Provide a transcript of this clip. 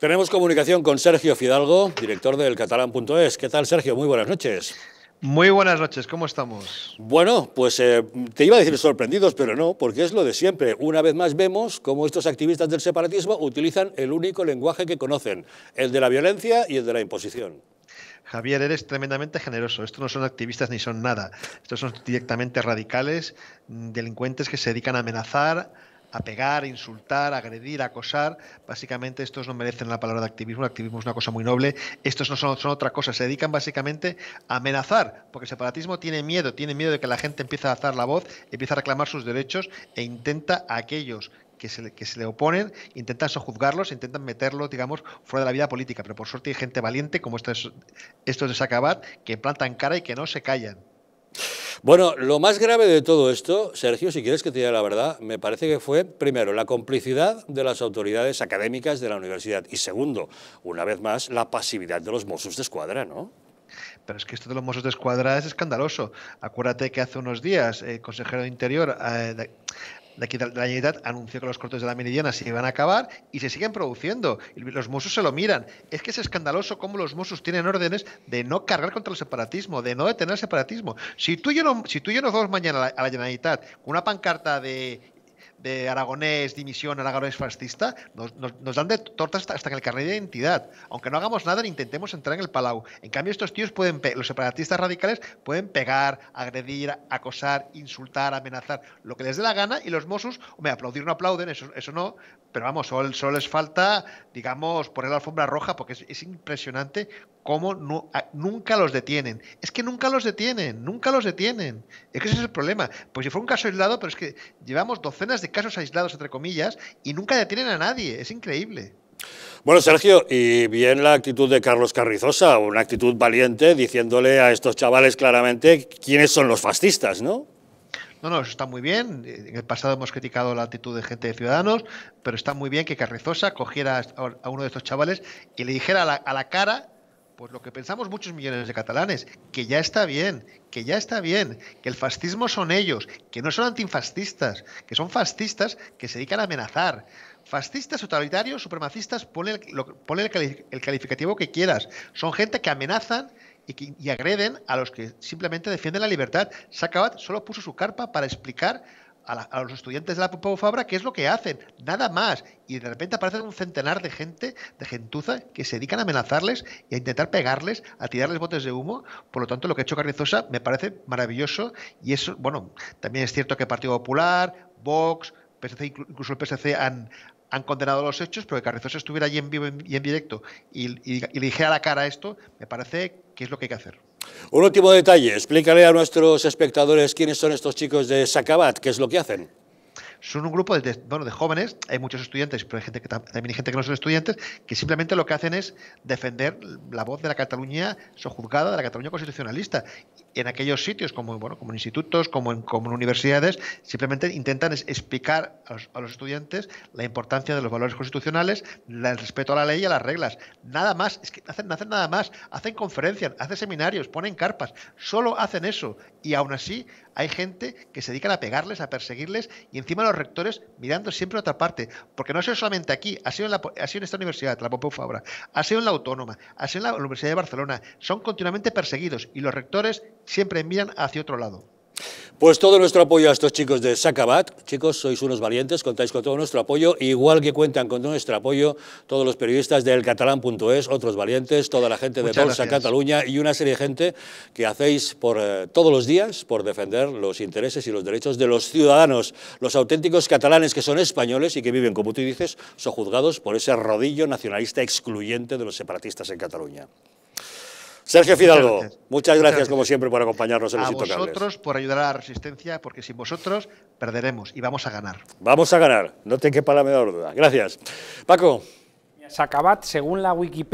Tenemos comunicación con Sergio Fidalgo, director del catalán.es. ¿Qué tal, Sergio? Muy buenas noches. Muy buenas noches, ¿cómo estamos? Bueno, pues eh, te iba a decir sorprendidos, pero no, porque es lo de siempre. Una vez más vemos cómo estos activistas del separatismo utilizan el único lenguaje que conocen, el de la violencia y el de la imposición. Javier, eres tremendamente generoso. Estos no son activistas ni son nada. Estos son directamente radicales, delincuentes que se dedican a amenazar, a pegar, insultar, agredir, acosar. Básicamente estos no merecen la palabra de activismo, el activismo es una cosa muy noble. Estos no son, otra cosa, se dedican básicamente a amenazar, porque el separatismo tiene miedo, tiene miedo de que la gente empiece a alzar la voz, empiece a reclamar sus derechos e intenta a aquellos que se, le, oponen, intentan sojuzgarlos, intentan meterlos, digamos, fuera de la vida política. Pero por suerte hay gente valiente como estos, estos de Sacabat que plantan cara y que no se callan. Bueno, lo más grave de todo esto, Sergio, si quieres que te diga la verdad, me parece que fue, primero, la complicidad de las autoridades académicas de la universidad y, segundo, una vez más, la pasividad de los Mossos de Escuadra, ¿no? Pero es que esto de los Mossos de Escuadra es escandaloso. Acuérdate que hace unos días el eh, consejero de Interior eh, la, la anunció que los cortes de la Meridiana se iban a acabar y se siguen produciendo. Los musos se lo miran. Es que es escandaloso cómo los musos tienen órdenes de no cargar contra el separatismo, de no detener el separatismo. Si tú y yo, no, si tú nos vamos mañana a la, a con una pancarta de de aragonés, dimisión, aragonés fascista, nos, nos, dan de tortas hasta, que en el carnet de identidad. Aunque no hagamos nada, ni intentemos entrar en el palau. En cambio, estos tíos pueden, los separatistas radicales pueden pegar, agredir, acosar, insultar, amenazar, lo que les dé la gana, y los Mossos, me aplaudir no aplauden, eso, eso no, pero vamos, solo, solo les falta, digamos, poner la alfombra roja, porque es, impresionante cómo nunca los detienen. Es que nunca los detienen, nunca los detienen. Es que ese es el problema. Pues si fue un caso aislado, pero es que llevamos docenas de casos aislados, entre comillas, y nunca detienen a nadie. Es increíble. Bueno, Sergio, y bien la actitud de Carlos Carrizosa, una actitud valiente, diciéndole a estos chavales claramente quiénes son los fascistas, ¿no? No, no, eso está muy bien. En el pasado hemos criticado la actitud de gente de Ciudadanos, pero está muy bien que Carrizosa cogiera a uno de estos chavales y le dijera a la, a la cara pues lo que pensamos muchos millones de catalanes, que ya está bien, que ya está bien, que el fascismo son ellos, que no son antifascistas, que son fascistas que se dedican a amenazar. Fascistas, totalitarios, supremacistas, ponle, el, calificativo que quieras. Son gente que amenazan y, agreden a los que simplemente defienden la libertad. Sacabat solo puso su carpa para explicar a, los estudiantes de la Pompeu Fabra qué es lo que hacen, nada más. Y de repente aparecen un centenar de gente, de gentuza, que se dedican a amenazarles y a intentar pegarles, a tirarles botes de humo. Por lo tanto, lo que ha hecho Carrizosa me parece maravilloso. Y eso, bueno, también es cierto que Partido Popular, Vox, incluso el PSC han, han condenado los hechos, pero que Carrizosa estuviera allí en vivo y en directo y, le dijera a la cara esto, me parece que es lo que hay que hacer. Un último detalle, explícale a nuestros espectadores quiénes son estos chicos de Sacabat, qué es lo que hacen. Son un grupo de, bueno, de jóvenes, hay muchos estudiantes, pero hay gente que también hay gente que no son estudiantes, que simplemente lo que hacen es defender la voz de la Cataluña sojuzgada, de la Cataluña constitucionalista. En aquellos sitios, como, bueno, como en institutos, como en, como universidades, simplemente intentan explicar a los, estudiantes la importancia de los valores constitucionales, el respeto a la ley y a las reglas. Nada más, es que hacen, hacen nada más, hacen conferencias, hacen seminarios, ponen carpas, solo hacen eso. Y aún así hay gente que se dedica a pegarles, a perseguirles y encima los rectores mirando siempre a otra parte, porque no ha sido solamente aquí, ha sido en, la, ha sido en esta universidad, la Pompeu Fabra, ha sido en la Autónoma, ha sido en la Universidad de Barcelona, son continuamente perseguidos y los rectores siempre miran hacia otro lado. Pues todo nuestro apoyo a estos chicos de Sacabat. Chicos, sois unos valientes, contáis con todo nuestro apoyo, igual que cuentan con nuestro apoyo todos los periodistas del catalán.es, otros valientes, toda la gente de Bolsa Cataluña y una serie de gente que hacéis por eh, todos los días por defender los intereses y los derechos de los ciudadanos, los auténticos catalanes que son españoles y que viven, como tú dices, sojuzgados por ese rodillo nacionalista excluyente de los separatistas en Cataluña. Sergio Fidalgo, muchas gracias, como siempre por acompañarnos en a los intocables. A vosotros por ayudar a la resistencia, porque sin vosotros perderemos y vamos a ganar. Vamos a ganar, no te quepa la menor duda. Gracias. Paco. Sacabat, según la Wikipedia,